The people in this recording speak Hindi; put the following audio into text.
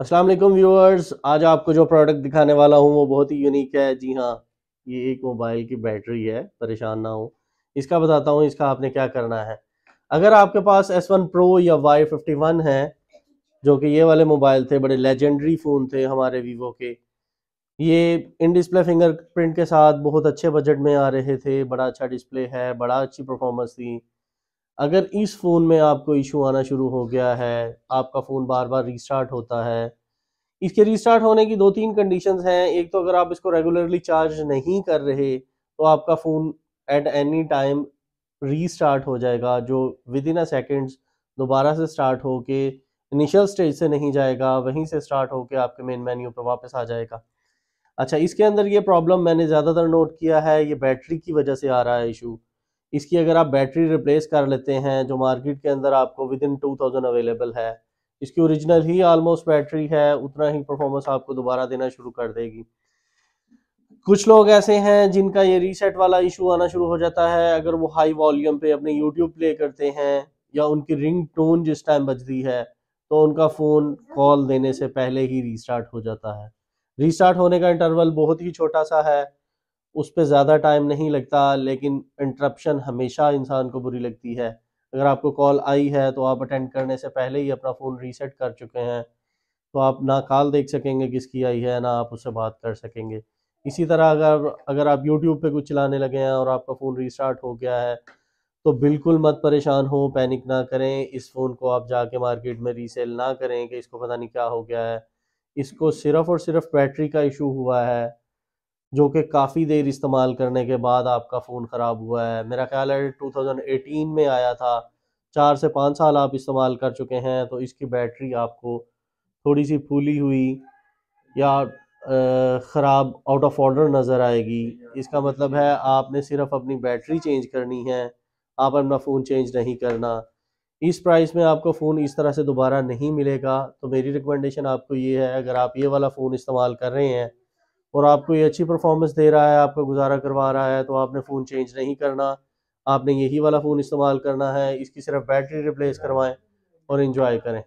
असलम व्यूअर्स आज आपको जो प्रोडक्ट दिखाने वाला हूँ वो बहुत ही यूनिक है जी हाँ ये एक मोबाइल की बैटरी है परेशान ना हो इसका बताता हूँ इसका आपने क्या करना है अगर आपके पास एस वन प्रो या वाई फिफ्टी वन है जो कि ये वाले मोबाइल थे बड़े लेजेंडरी फ़ोन थे हमारे वीवो के ये इन डिस्प्ले फिंगर के साथ बहुत अच्छे बजट में आ रहे थे बड़ा अच्छा डिस्प्ले है बड़ा अच्छी परफॉर्मेंस थी अगर इस फ़ोन में आपको इशू आना शुरू हो गया है आपका फ़ोन बार बार रीस्टार्ट होता है इसके रीस्टार्ट होने की दो तीन कंडीशंस हैं एक तो अगर आप इसको रेगुलरली चार्ज नहीं कर रहे तो आपका phone at any time restart हो जाएगा जो विद इन अ सेकेंड्स दोबारा से स्टार्ट हो के इनिशियल स्टेज से नहीं जाएगा वहीं से स्टार्ट के आपके मेन मेन्यू पर वापस आ जाएगा अच्छा इसके अंदर ये प्रॉब्लम मैंने ज़्यादातर नोट किया है ये बैटरी की वजह से आ रहा है इशू इसकी अगर आप बैटरी रिप्लेस कर लेते हैं जो मार्केट के अंदर आपको within two thousand available है इसकी ओरिजिनल ही ऑलमोस्ट बैटरी है उतना ही परफॉर्मेंस आपको दोबारा देना शुरू कर देगी कुछ लोग ऐसे हैं जिनका ये रीसेट वाला इशू आना शुरू हो जाता है अगर वो हाई वॉल्यूम पे अपने यूट्यूब प्ले करते हैं या उनकी रिंग टोन जिस टाइम बज रही है तो उनका फ़ोन कॉल देने से पहले ही रीस्टार्ट हो जाता है रीस्टार्ट होने का इंटरवल बहुत ही छोटा सा है उस पर ज़्यादा टाइम नहीं लगता लेकिन इंटरप्शन हमेशा इंसान को बुरी लगती है अगर आपको कॉल आई है तो आप अटेंड करने से पहले ही अपना फ़ोन रीसेट कर चुके हैं तो आप ना कॉल देख सकेंगे किसकी आई है ना आप उससे बात कर सकेंगे इसी तरह अगर अगर आप यूट्यूब पे कुछ चलाने लगे हैं और आपका फ़ोन रीस्टार्ट हो गया है तो बिल्कुल मत परेशान हो पैनिक ना करें इस फ़ोन को आप जाके मार्केट में रीसेल ना करें कि इसको पता नहीं क्या हो गया है इसको सिर्फ़ और सिर्फ बैटरी का इशू हुआ है जो कि काफ़ी देर इस्तेमाल करने के बाद आपका फ़ोन ख़राब हुआ है मेरा ख्याल है 2018 में आया था चार से पाँच साल आप इस्तेमाल कर चुके हैं तो इसकी बैटरी आपको थोड़ी सी फूली हुई या ख़राब आउट ऑफ ऑर्डर नज़र आएगी इसका मतलब है आपने सिर्फ अपनी बैटरी चेंज करनी है आप अपना फ़ोन चेंज नहीं करना इस प्राइस में आपको फ़ोन इस तरह से दोबारा नहीं मिलेगा तो मेरी रिकमेंडेशन आपको ये है अगर आप ये वाला फ़ोन इस्तेमाल कर रहे हैं और आपको ये अच्छी परफॉर्मेंस दे रहा है आपका गुजारा करवा रहा है तो आपने फ़ोन चेंज नहीं करना आपने यही वाला फ़ोन इस्तेमाल करना है इसकी सिर्फ बैटरी रिप्लेस करवाएं और इन्जॉय करें